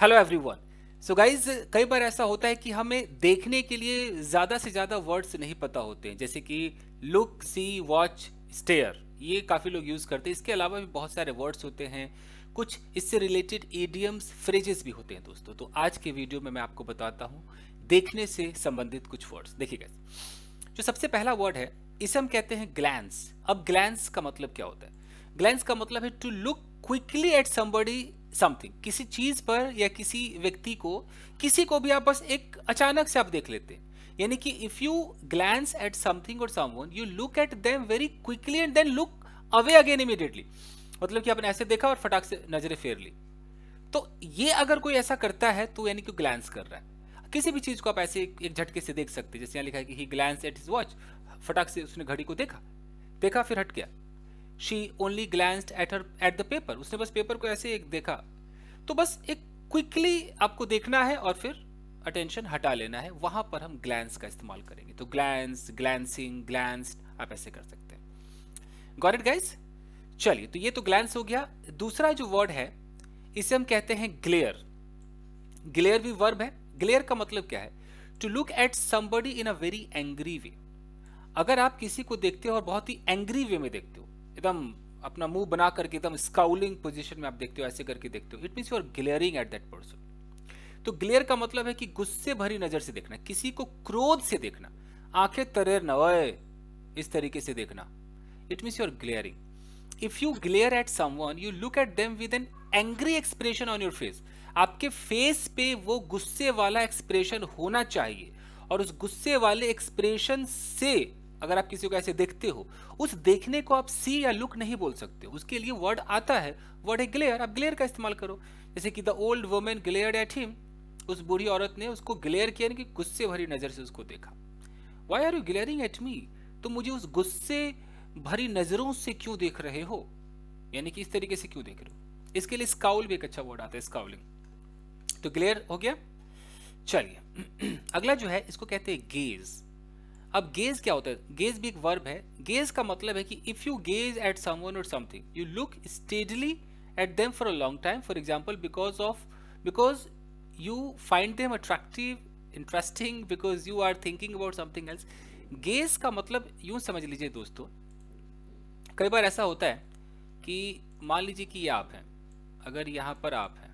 hello everyone so guys कई बार ऐसा होता है कि हमें देखने के लिए ज़्यादा से ज़्यादा वर्ड्स नहीं पता होते हैं जैसे कि लुक सी वॉच स्टेयर ये काफ़ी लोग यूज़ करते हैं इसके अलावा भी बहुत सारे वर्ड्स होते हैं कुछ इससे रिलेटेड एडियम्स फ्रेजेस भी होते हैं दोस्तों तो आज के वीडियो में मैं आपको बताता हूँ देखने से संबंधित कुछ वर्ड्स देखिए गाइज जो सबसे पहला वर्ड है इसे हम कहते हैं ग्लैंस अब ग्लैंस का मतलब क्या होता है ग्लैंस का मतलब है to look quickly at somebody something किसी चीज पर या किसी व्यक्ति को किसी को भी आप बस एक अचानक से आप देख लेते हैं यानी कि if you glance at something और someone you look at them very quickly and then look away again immediately मतलब कि आपने ऐसे देखा और फटाक से नजरें फेर ली तो ये अगर कोई ऐसा करता है तो यानी कि ग्लैंस कर रहा है किसी भी चीज को आप ऐसे एक झटके से देख सकते हैं जैसे यहाँ लिखा है कि he glance at his watch फटाक से उसने घड़ी को देखा देखा फिर हट गया she only glanced at her at the paper उसने बस पेपर को ऐसे एक देखा तो बस एक क्विकली आपको देखना है और फिर अटेंशन हटा लेना है वहां पर हम ग्लैंस का इस्तेमाल करेंगे तो ग्लैंस ग्लैंसिंग ग्लैंस्ड आप ऐसे कर सकते हैं गॉट इट गाइस चलिए तो ये तो ग्लैंस हो गया दूसरा जो वर्ड है इसे हम कहते हैं ग्लेयर ग्लेयर भी वर्ब है ग्लेयर का मतलब क्या है to look at somebody in a very angry way अगर आप किसी को देखते हो और बहुत ही एंग्री वे में देखते हो एकदम अपना मुंह बना करके एकदम स्काउलिंग पोजिशन में आप देखते हो ऐसे करके देखते हो it means you are glaring at that person तो ग्लेयर का मतलब है कि गुस्से भरी नजर से देखना किसी को क्रोध से देखना आंखें तरेर न इस तरीके से देखना it means you are glaring if you glare at someone you look at them with an angry expression on your face आपके फेस पे वो गुस्से वाला एक्सप्रेशन होना चाहिए और उस गुस्से वाले एक्सप्रेशन से अगर आप किसी को ऐसे देखते हो उस देखने को आप सी या लुक नहीं बोल सकते उसके लिए वर्ड आता है वर्ड है ग्लेयर आप ग्लेयर का इस्तेमाल करो जैसे कि the old women glare at him उस बूढ़ी औरत ने उसको ग्लेयर किया कि गुस्से भरी नज़र से उसको देखा why are you glaring at me तो मुझे उस गुस्से भरी नज़रों से क्यों देख रहे हो यानी कि इस तरीके से क्यों देख रहे हो इसके लिए स्काउल भी एक अच्छा वर्ड आता है स्काउलिंग तो ग्लेयर हो गया चलिए अगला जो है इसको कहते हैं गेज़ अब गेज क्या होता है गेज भी एक वर्ब है गेज का मतलब है कि if you gaze at someone और something you look steadily at them for a long time for example because of because you find them attractive interesting because you are thinking about something else gaze का मतलब यूं समझ लीजिए दोस्तों कई बार ऐसा होता है कि मान लीजिए कि ये आप हैं अगर यहाँ पर आप हैं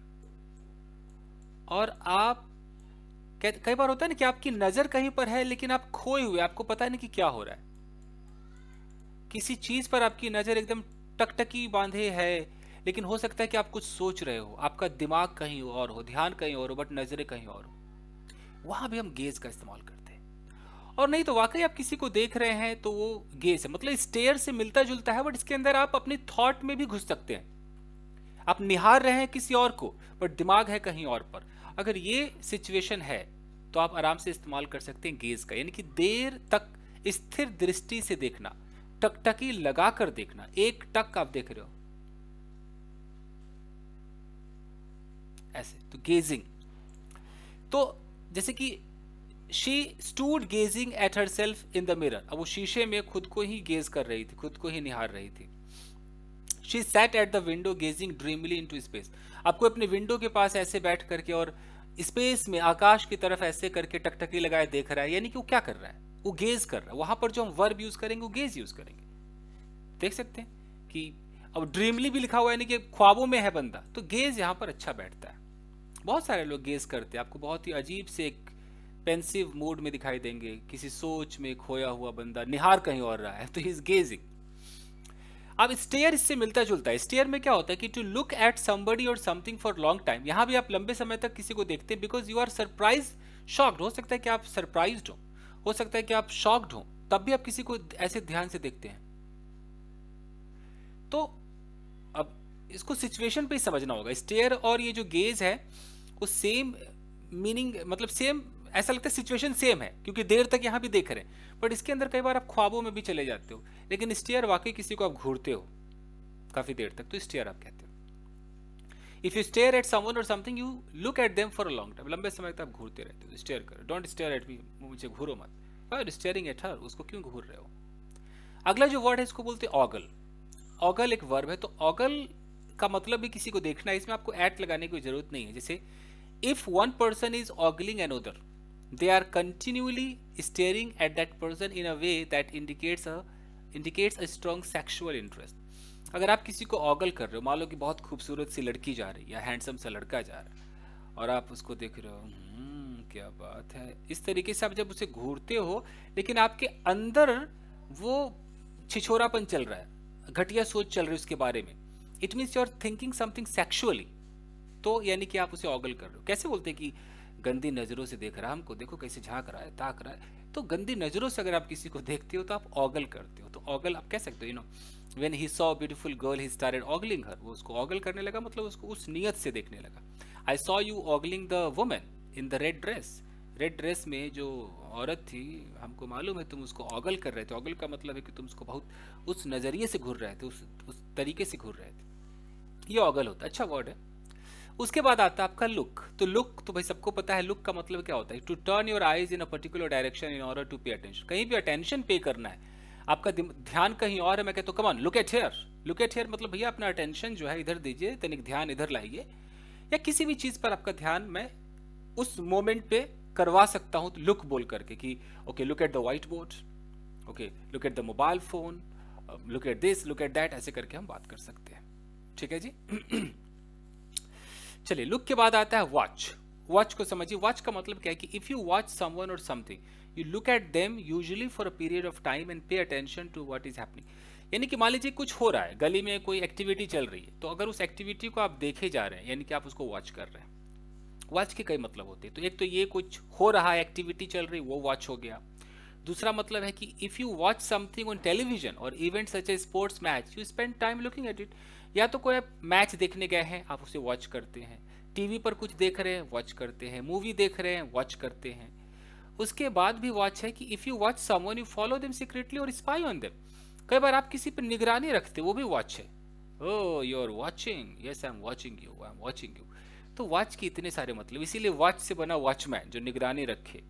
और आप कई बार होता है ना कि आपकी नजर कहीं पर है लेकिन आप खोए हुए आपको पता नहीं कि क्या हो रहा है किसी चीज पर आपकी नजर एकदम टकटकी बांधे है लेकिन हो सकता है कि आप कुछ सोच रहे हो आपका दिमाग कहीं और हो ध्यान कहीं और हो बट नजरें कहीं और हो वहां भी हम गेज का इस्तेमाल करते हैं और नहीं तो वाकई आप किसी को देख रहे हैं तो वो गेज है मतलब स्टेयर से मिलता जुलता है बट इसके अंदर आप अपने थॉट में भी घुस सकते हैं आप निहार रहे हैं किसी और को बट दिमाग है कहीं और पर अगर ये सिचुएशन है तो आप आराम से इस्तेमाल कर सकते हैं गेज का यानी कि देर तक स्थिर दृष्टि से देखना टकटकी लगा कर देखना एक टक आप देख रहे हो ऐसे तो गेजिंग तो जैसे कि she stood gazing at herself in the mirror अब वो शीशे में खुद को ही गेज कर रही थी खुद को ही निहार रही थी she sat at the window gazing dreamily into space आपको अपने विंडो के पास ऐसे बैठ करके और स्पेस में आकाश की तरफ ऐसे करके टकटकी लगाए देख रहा है यानी कि वो क्या कर रहा है वो गेज कर रहा है वहां पर जो हम वर्ब यूज करेंगे वो गेज यूज करेंगे देख सकते हैं कि अब ड्रीमली भी लिखा हुआ है यानी कि ख्वाबों में है बंदा तो गेज यहाँ पर अच्छा बैठता है बहुत सारे लोग गेज करते हैं आपको बहुत ही अजीब से एक पेंसिव मूड में दिखाई देंगे किसी सोच में खोया हुआ बंदा निहार कहीं और रहा है तो ही इज गेजिंग अब स्टेयर इससे मिलता जुलता है स्टेयर में क्या होता है कि to look at somebody or something for long time यहां भी आप लंबे समय तक किसी को देखते हैं because you are surprise shocked हो सकता है कि आप सरप्राइज हो हो सकता है कि आप शॉक्ड हो तब भी आप किसी को ऐसे ध्यान से देखते हैं तो अब इसको सिचुएशन पे ही समझना होगा स्टेयर और ये जो गेज है वो सेम मीनिंग मतलब सेम ऐसा लगता है सिचुएशन सेम है क्योंकि देर तक यहाँ भी देख रहे हैं बट इसके अंदर कई बार आप ख्वाबों में भी चले जाते हो लेकिन स्टेयर वाकई किसी को आप घूरते हो काफी देर तक तो स्टेयर आप कहते हो if you stare at someone और something you look at them for a long time लंबे समय तक आप घूरते रहते हो स्टेयर करो डोंट स्टेयर एट मी मुझे घूरो मत और स्टेयरिंग एट हर उसको क्यों घूर रहे हो अगला जो वर्ड है इसको बोलते हैं ऑगल ऑगल एक वर्ब है तो ऑगल का मतलब भी किसी को देखना है इसमें आपको ऐट लगाने की जरूरत नहीं है जैसे if one person is ogling another they are continually staring at that person in a way that indicates a indicates a strong sexual interest अगर आप किसी को ऑगल कर रहे हो मान लो कि बहुत खूबसूरत सी लड़की जा रही है या हैंडसम सा लड़का जा रहा है और आप उसको देख रहे हो हम्म, क्या बात है इस तरीके से आप जब उसे घूरते हो लेकिन आपके अंदर वो छिछोरापन चल रहा है घटिया सोच चल रही है उसके बारे में it means you are thinking something sexually तो यानी कि आप उसे ऑगल कर रहे हो कैसे बोलते हैं कि गंदी नज़रों से देख रहा है हमको देखो कैसे झांक रहा है ताक रहा है तो गंदी नज़रों से अगर आप किसी को देखते हो तो आप ऑगल करते हो तो ऑगल आप कह सकते हो you know when he saw beautiful girl he start ogling her वो उसको ऑगल करने लगा मतलब उसको उस नीयत से देखने लगा I saw you ogling the women in the red dress red dress में जो औरत थी हमको मालूम है तुम उसको ऑगल कर रहे थे ऑगल का मतलब है कि तुम उसको बहुत उस नज़रिए से घूर रहे थे उस उस तरीके से घूर रहे थे ये ऑगल होता अच्छा वर्ड है उसके बाद आता है आपका लुक तो लुक तो भाई सबको पता है लुक का मतलब क्या होता है to turn your eyes in a particular direction in order to pay attention कहीं भी अटेंशन पे करना है आपका ध्यान कहीं और है मैं कहता हूँ come on look at here look at here मतलब भैया अपना अटेंशन जो है इधर दीजिए तनिक ध्यान इधर लाइए या किसी भी चीज़ पर आपका ध्यान मैं उस मोमेंट पे करवा सकता हूँ तो लुक बोल करके कि okay look at the whiteboard okay look at the mobile phone look at this look at that ऐसे करके हम बात कर सकते हैं ठीक है जी चलिए लुक के बाद आता है वॉच वॉच को समझिए वॉच का मतलब क्या है कि इफ यू वॉच समवन और something you look at them usually for a period of time and pay attention to what is happening यानी कि मान लीजिए कुछ हो रहा है गली में कोई एक्टिविटी चल रही है तो अगर उस एक्टिविटी को आप देखे जा रहे हैं यानी कि आप उसको वॉच कर रहे हैं वॉच के कई मतलब होते हैं तो एक तो ये कुछ हो रहा है एक्टिविटी चल रही वो वॉच हो गया दूसरा मतलब है कि if you watch something on television or event such a sports match you spend time looking at it या तो कोई मैच देखने गए हैं आप उसे वॉच करते हैं टीवी पर कुछ देख रहे हैं वॉच करते हैं मूवी देख रहे हैं वॉच करते हैं उसके बाद भी वॉच है कि if you watch someone you follow them secretly or spy on them कई बार आप किसी पर निगरानी रखते वो भी वॉच है oh you are watching yes I am watching you I am watching you तो वॉच के इतने सारे मतलब इसीलिए वॉच से बना वॉचमैन जो निगरानी रखे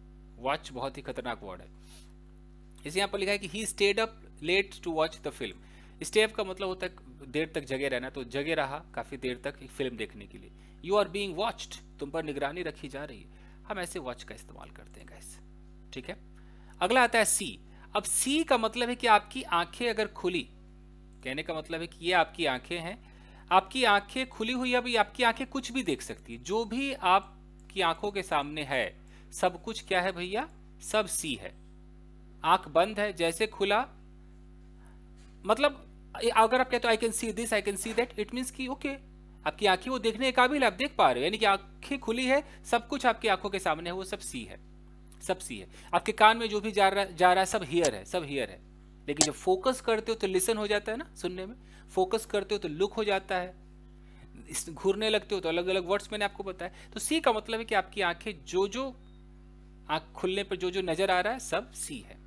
वॉच बहुत ही खतरनाक वर्ड है इसे यहाँ पर लिखा है कि he stayed up late to watch the film स्टेप का मतलब होता है देर तक जगे रहना तो जगे रहा काफ़ी देर तक फिल्म देखने के लिए यू आर बींग वॉच्ड तुम पर निगरानी रखी जा रही है हम ऐसे वॉच का इस्तेमाल करते हैं गैस ठीक है अगला आता है सी अब सी का मतलब है कि आपकी आंखें अगर खुली कहने का मतलब है कि ये आपकी आंखें हैं आपकी आंखें खुली हुई अभी आपकी आंखें कुछ भी देख सकती है जो भी आपकी आंखों के सामने है सब कुछ क्या है भैया सब सी है आंख बंद है जैसे खुला मतलब अगर आप कहते हो I can see this I can see that it means कि ओके आपकी आंखें वो देखने के काबिल आप देख पा रहे हो यानी कि आंखें खुली है सब कुछ आपकी आंखों के सामने है वो सब सी है सब सी है आपके कान में जो भी जा रहा जा रहा है सब हियर है सब हियर है लेकिन जब फोकस करते हो तो लिसन हो जाता है ना सुनने में फोकस करते हो तो लुक हो जाता है घूरने लगते हो तो अलग अलग वर्ड्स मैंने आपको बताया तो सी का मतलब है कि आपकी आंखें जो जो आंख खुलने पर जो जो नजर आ रहा है सब सी है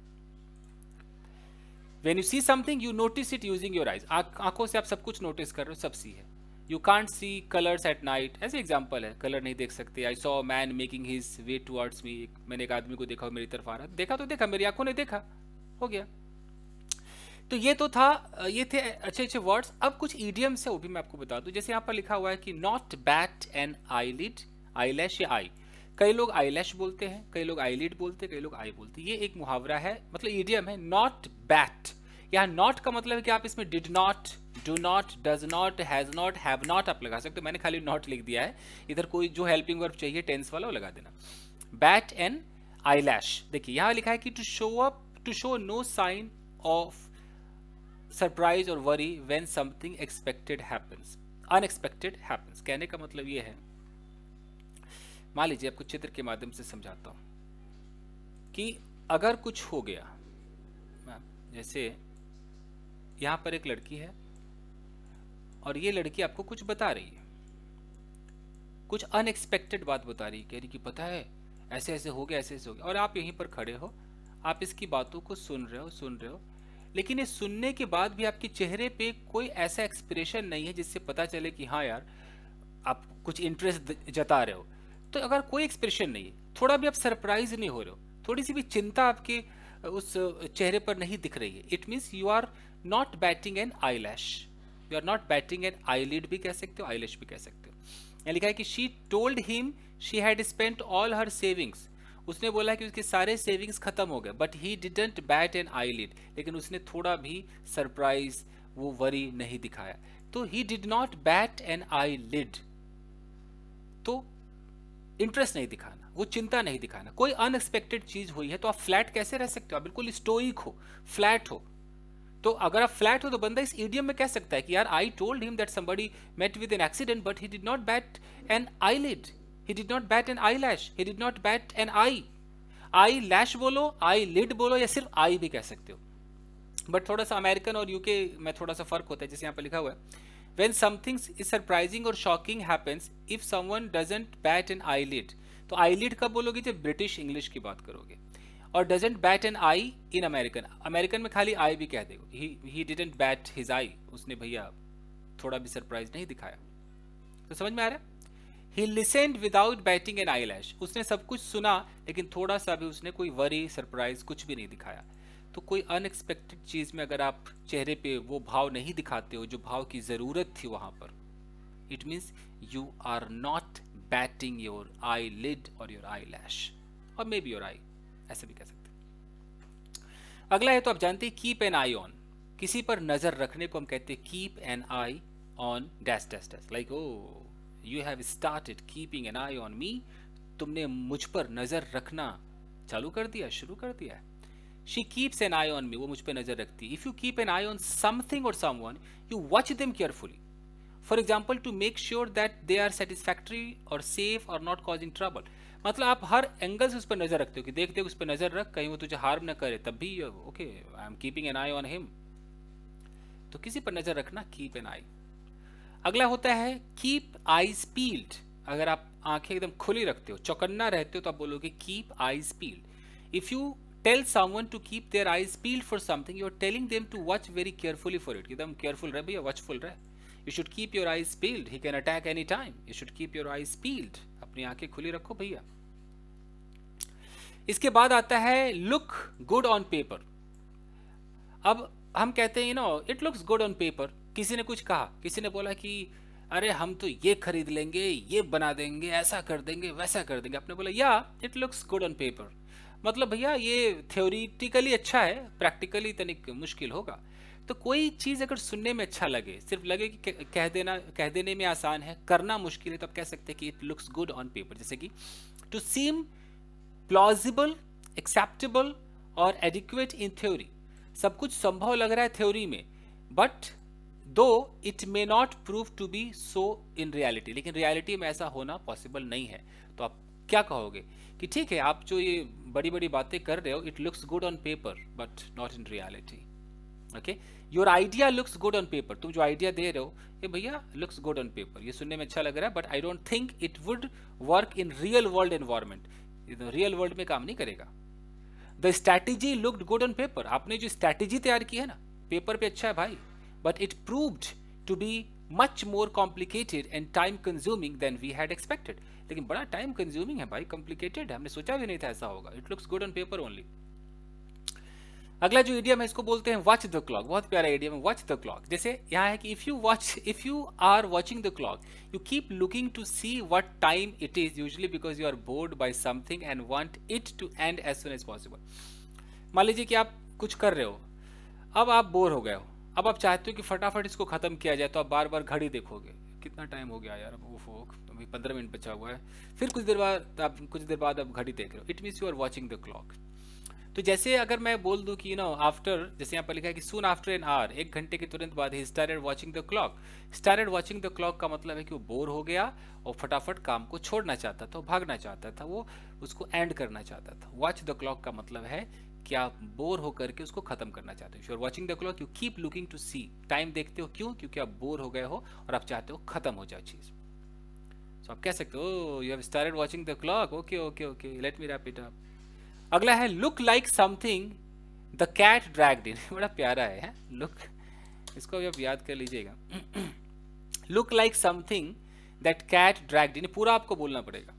when you see something you notice it using your eyes आंखों से आप सब कुछ नोटिस कर रहे हो सब सी है you can't see colours at night ऐसे एग्जाम्पल है कलर नहीं देख सकते I saw man making his way towards me मैंने एक आदमी को देखा मेरी तरफ आ रहा देखा तो देखा मेरी आंखों ने देखा हो गया तो ये तो था ये थे अच्छे अच्छे वर्ड्स अब कुछ ईडियम्स है वो भी मैं आपको बता दूं जैसे यहाँ पर लिखा हुआ है कि not bat an eyelid eyelash या आई कई लोग आई लैश बोलते हैं कई लोग आई लिड बोलते हैं कई लोग आई बोलते हैं ये एक मुहावरा है मतलब ईडियम है नॉट बैट यहाँ नॉट का मतलब है कि आप इसमें did not do not does not has not have not आप लगा सकते हो मैंने खाली नॉट लिख दिया है इधर कोई जो हेल्पिंग वर्ब चाहिए टेंस वाला वो लगा देना बैट एंड आई लैश देखिए यहाँ लिखा है कि to show up to show no sign of surprise or worry when something expected happens unexpected happens कहने का मतलब ये है मान लीजिए आपको चित्र के माध्यम से समझाता हूँ कि अगर कुछ हो गया जैसे यहाँ पर एक लड़की है और ये लड़की आपको कुछ बता रही है कुछ अनएक्सपेक्टेड बात बता रही है कह रही कि पता है ऐसे ऐसे हो गया ऐसे ऐसे हो गया और आप यहीं पर खड़े हो आप इसकी बातों को सुन रहे हो सुन रहे हो लेकिन ये सुनने के बाद भी आपके चेहरे पे कोई ऐसा एक्सप्रेशन नहीं है जिससे पता चले कि हाँ यार आप कुछ इंटरेस्ट जता रहे हो तो अगर कोई एक्सप्रेशन नहीं है थोड़ा भी आप सरप्राइज नहीं हो रहे हो थोड़ी सी भी चिंता आपके उस चेहरे पर नहीं दिख रही है it means you are not batting an eyelash you are not batting an eyelid भी कह सकते हो आई लैश भी कह सकते हो यहाँ लिखा है कि she told him she had spent all her savings उसने बोला कि उसके सारे सेविंग्स खत्म हो गए but he didn't bat an eyelid लेकिन उसने थोड़ा भी सरप्राइज वो वरी नहीं दिखाया तो he did not bat an eyelid तो इंटरेस्ट नहीं दिखाना वो चिंता नहीं दिखाना कोई अनएक्सपेक्टेड चीज हुई है तो आप फ्लैट कैसे रह सकते हो बिल्कुल स्टोइक हो फ्लैट हो तो अगर आप फ्लैट हो तो बंदा इस ईडियम में कह सकता है कि यार I told him that somebody met with an accident but he did not bat an eyelid he did not bat an eyelash he did not bat an eye eyelash बोलो आई lid बोलो या सिर्फ आई भी कह सकते हो but थोड़ा सा अमेरिकन और यूके में थोड़ा सा फर्क होता है जैसे यहाँ पर लिखा हुआ है when something is surprising or shocking happens if someone doesn't bat an eyelid तो आई लिड कब बोलोगे जब ब्रिटिश इंग्लिश की बात करोगे और डजेंट बैट एन आई इन अमेरिकन अमेरिकन में खाली आई भी कह दे he didn't bat his eye उसने भैया थोड़ा भी सरप्राइज नहीं दिखाया तो समझ में आ रहा है he listened without batting an eyelash उसने सब कुछ सुना लेकिन थोड़ा सा भी उसने कोई वरी सरप्राइज कुछ भी नहीं दिखाया तो कोई अनएक्सपेक्टेड चीज़ में अगर आप चेहरे पे वो भाव नहीं दिखाते हो जो भाव की ज़रूरत थी वहां पर it means you are not batting your eyelid or your eyelash or may be your आई ऐसे भी कह सकते अगला है तो आप जानते हैं कीप एन आई ऑन किसी पर नजर रखने को हम कहते हैं keep an eye on dash dash dash like oh you have started keeping an eye on me तुमने मुझ पर नजर रखना चालू कर दिया शुरू कर दिया she keeps an eye on me वो मुझ पर नजर रखती है if you keep an eye on something or one you watch them carefully for example to make sure that they are satisfactory or safe or not causing trouble मतलब आप हर angle से उस पर नज़र रखते हो कि देख देख उस पर नज़र रख कहीं वो तुझे हार्म ना करे तब भी okay I am keeping an eye on him तो किसी पर नज़र रखना कीप एन आई अगला होता है कीप आईज पील्ड अगर आप आंखें एकदम खुली रखते हो चौकन्ना रहते हो तो आप बोलोगे keep eyes peeled if you tell someone to keep their eyes peeled for something you are telling them to watch very carefully for it एकदम केयरफुल रहे भैया वॉचफुल रहे you should keep your eyes peeled he can attack any time you should keep your eyes peeled अपनी आंखें खुली रखो भैया इसके बाद आता है लुक गुड ऑन पेपर अब हम कहते हैं you know it looks good on paper किसी ने कुछ कहा किसी ने बोला कि अरे हम तो ये खरीद लेंगे ये बना देंगे ऐसा कर देंगे वैसा कर देंगे आपने बोला या it looks good on paper मतलब भैया ये थ्योरिटिकली अच्छा है प्रैक्टिकली तनिक मुश्किल होगा तो कोई चीज़ अगर सुनने में अच्छा लगे सिर्फ लगे कि कह देना कह देने में आसान है करना मुश्किल है तो आप कह सकते हैं कि it looks good on paper जैसे कि to seem plausible acceptable or adequate in theory सब कुछ संभव लग रहा है थ्योरी में but though it may not prove to be so in reality लेकिन रियलिटी में ऐसा होना पॉसिबल नहीं है तो आप क्या कहोगे कि ठीक है आप जो ये बड़ी बड़ी बातें कर रहे हो it looks good on paper but not in reality okay your idea looks good on paper तुम जो आइडिया दे रहे हो ये भैया लुक्स गुड ऑन पेपर ये सुनने में अच्छा लग रहा है but I don't think it would work in real world environment real world में काम नहीं करेगा the strategy looked good on paper आपने जो स्ट्रैटेजी तैयार की है ना पेपर पे अच्छा है भाई but it proved to be much more complicated and time consuming than we had expected लेकिन बड़ा टाइम कंज्यूमिंग है भाई कॉम्प्लिकेटेड हमने सोचा भी नहीं था ऐसा होगा it looks good on paper only अगला जो एडियम है इसको बोलते हैं वॉच द क्लॉक बहुत प्यारा एडियम है वॉच द क्लॉक जैसे यहाँ है कि if you watch if you are watching the clock you keep looking to see what time it is usually because you are bored by something and want it to end as soon as possible मान लीजिए कि आप कुछ कर रहे हो अब आप बोर हो गए हो अब आप चाहते हो कि फटाफट इसको खत्म किया जाए तो आप बार बार घड़ी देखोगे कितना टाइम हो गया यार अब फोक अभी पंद्रह मिनट बचा हुआ है फिर कुछ देर बाद आप कुछ देर बाद आप घड़ी देख रहे हो it means you are watching the clock तो जैसे अगर मैं बोल दूं कि यू नो आफ्टर जैसे यहाँ पर लिखा है कि सून आफ्टर एन आवर एक घंटे के तुरंत बाद ही started watching the clock started watching the clock का मतलब है कि वो बोर हो गया और फटाफट काम को छोड़ना चाहता था भागना चाहता था वो उसको एंड करना चाहता था वॉच द क्लॉक का मतलब है कि आप बोर होकर के उसको खत्म करना चाहते हो you are watching the clock you keep looking to see time देखते हो क्यों क्योंकि आप बोर हो गए हो और आप चाहते हो खत्म हो जाए चीज़ सो so, आप कह सकते हो you have started watching the clock okay okay okay let me wrap it up अगला है look like something the cat drag in बड़ा प्यारा है लुक इसको भी आप याद कर लीजिएगा look like something that cat drag in पूरा आपको बोलना पड़ेगा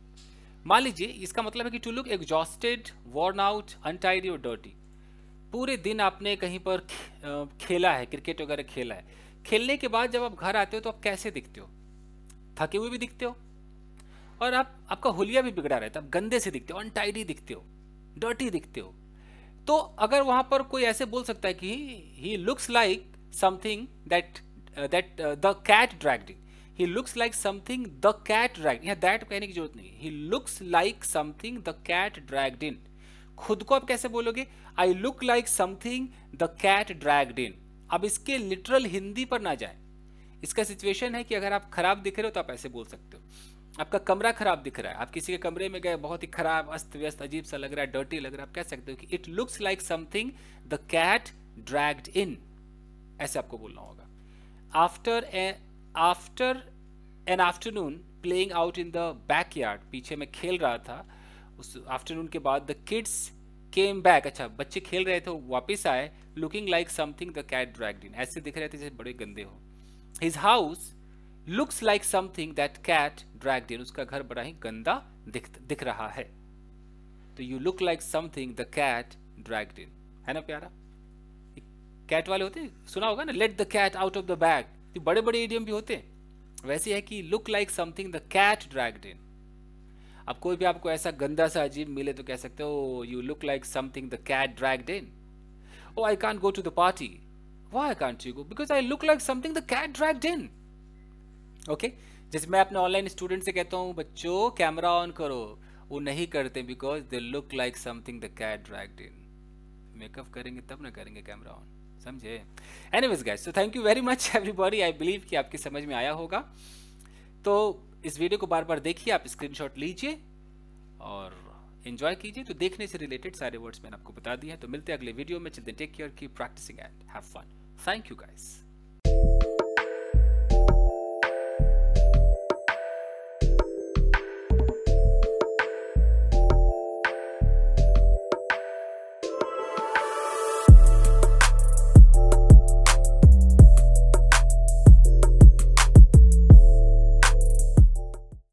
मान लीजिए इसका मतलब है कि to look exhausted worn out untidy or dirty पूरे दिन आपने कहीं पर खेला है क्रिकेट वगैरह खेला है खेलने के बाद जब आप घर आते हो तो आप कैसे दिखते हो थके हुए भी दिखते हो और आप आपका होलिया भी बिगड़ा रहता है आप गंदे से दिखते हो अनटाइडी दिखते हो डर्टी दिखते हो तो अगर वहां पर कोई ऐसे बोल सकता है कि he looks like something that that the cat dragged he looks like something the cat drag यहाँ दैट कहने की जरूरत नहीं he looks like something the cat dragged in खुद को आप कैसे बोलोगे I look like something the cat dragged in अब इसके लिटरल हिंदी पर ना जाए इसका सिचुएशन है कि अगर आप खराब दिख रहे हो तो आप ऐसे बोल सकते हो आपका कमरा खराब दिख रहा है आप किसी के कमरे में गए बहुत ही खराब अस्त व्यस्त अजीब सा लग रहा है डर्टी लग रहा है आप कह सकते हो कि it looks like something the cat dragged in ऐसे आपको बोलना होगा after after an afternoon playing out in the backyard पीछे में खेल रहा था उस आफ्टरनून के बाद द किड्स केम बैक अच्छा बच्चे खेल रहे थे वापस आए looking like something the cat dragged in ऐसे दिख रहे थे जैसे बड़े गंदे हो his house looks like something that cat drag in उसका घर बड़ा ही गंदा दिख दिख रहा है तो you look like something the cat drag in है ना प्यारा कैट वाले होते हैं सुना होगा ना let the cat out of the bag तो बड़े बड़े एडियम भी होते हैं वैसे है कि look like something the cat drag in अब कोई भी आपको ऐसा गंदा सा अजीब मिले तो कह सकते हो you look like something the cat drag in oh I can't go to the party why can't you go because I look like something the cat drag in okay जैसे मैं अपने ऑनलाइन स्टूडेंट से कहता हूँ बच्चों camera on करो वो नहीं करते because they look like something the cat dragged in makeup करेंगे तब ना करेंगे कैमरा ऑन समझे anyways guys so thank you very much everybody I believe कि आपकी समझ में आया होगा तो इस वीडियो को बार बार देखिए आप स्क्रीनशॉट लीजिए और इन्जॉय कीजिए तो देखने से रिलेटेड सारे वर्ड्स मैंने आपको बता दिए हैं तो मिलते हैं अगले वीडियो में चलते टेक केयर की practising and have fun thank you guys